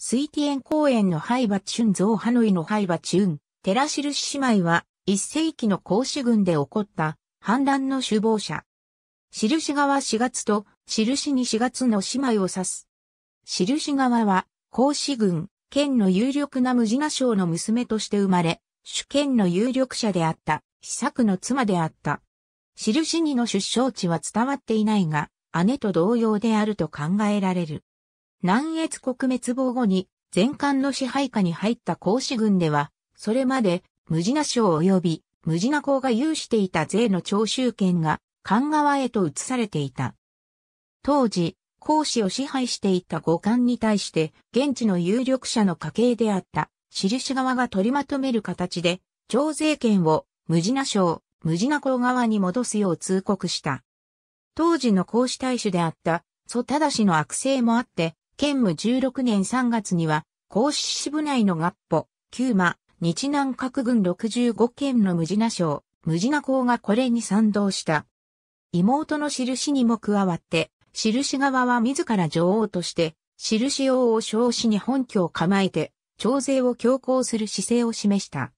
水天公園のハイバチュン像ハノイのハイバチュン、テラシルシ姉妹は、一世紀の孔子軍で起こった反乱の首謀者。印側4月と印に4月の姉妹を指す。印側は孔子軍、県の有力な無地名将の娘として生まれ、主権の有力者であった、秘策の妻であった。印にの出生地は伝わっていないが、姉と同様であると考えられる。南越国滅亡後に全漢の支配下に入った孔子軍では、それまで無事な省及び無事な公が有していた税の徴収権が漢側へと移されていた。当時、孔子を支配していた五艦に対して、現地の有力者の家系であった、印側が取りまとめる形で、徴税権を無事な省、無事な公側に戻すよう通告した。当時の孔子大主であった、祖忠氏の悪性もあって、兼務16年3月には、甲子支部内の合歩、旧馬、日南各軍65県の無地名省、無地名校がこれに賛同した。妹の印にも加わって、印側は自ら女王として、印王を称しに本拠を構えて、徴税を強行する姿勢を示した。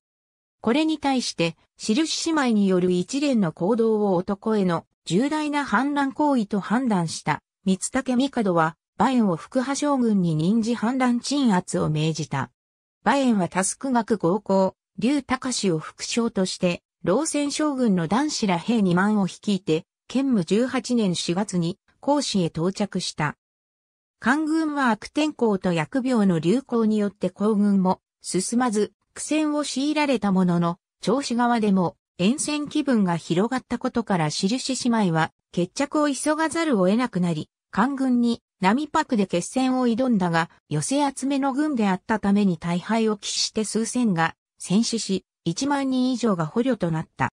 これに対して、印姉妹による一連の行動を男への重大な反乱行為と判断した、三竹帝は、馬ンを副派将軍に臨時反乱鎮圧を命じた。馬ンはタスク学合校、劉隆を副将として、老戦将軍の男子ら兵2万を率いて、兼務18年4月に、甲子へ到着した。官軍は悪天候と薬病の流行によって皇軍も進まず苦戦を強いられたものの、調子側でも沿線気分が広がったことから印姉妹は決着を急がざるを得なくなり、官軍に波パクで決戦を挑んだが、寄せ集めの軍であったために大敗を喫して数千が戦死し、1万人以上が捕虜となった。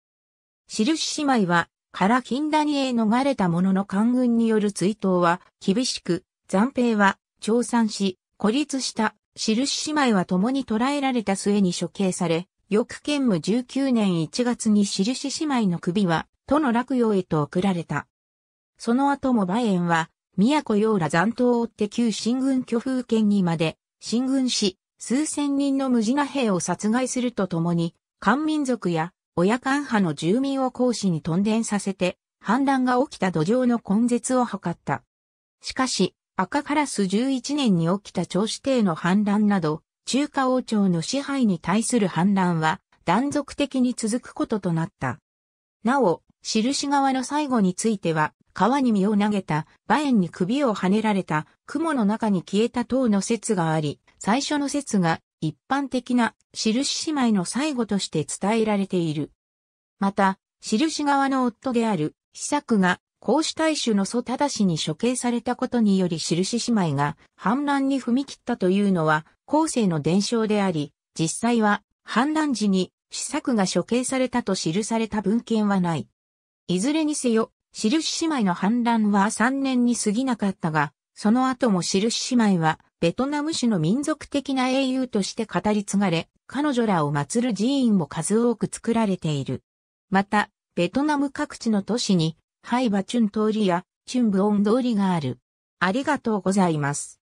シルシ姉妹は、から金谷へ逃れた者の官軍による追悼は厳しく、残兵は調産し、孤立したシルシ姉妹は共に捕らえられた末に処刑され、翌兼務19年1月にシルシ姉妹の首は、都の落葉へと送られた。その後も馬縁は、宮古洋羅残党を追って旧新軍巨風圏にまで、進軍し、数千人の無地な兵を殺害するとともに、漢民族や親漢派の住民を講師に屯田させて、反乱が起きた土壌の根絶を図った。しかし、赤カラス11年に起きた長子帝の反乱など、中華王朝の支配に対する反乱は断続的に続くこととなった。なお、印側の最後については、川に身を投げた、馬縁に首をはねられた、雲の中に消えた等の説があり、最初の説が一般的な印姉妹の最後として伝えられている。また、印側の夫である、秘作が、孔子大衆の祖正氏に処刑されたことにより印姉妹が反乱に踏み切ったというのは、後世の伝承であり、実際は反乱時に、施策が処刑されたと記された文献はない。いずれにせよ、印姉妹の反乱は3年に過ぎなかったが、その後も印姉妹は、ベトナム史の民族的な英雄として語り継がれ、彼女らを祀る寺院も数多く作られている。また、ベトナム各地の都市に、ハイバチュン通りや、チュンブオン通りがある。ありがとうございます。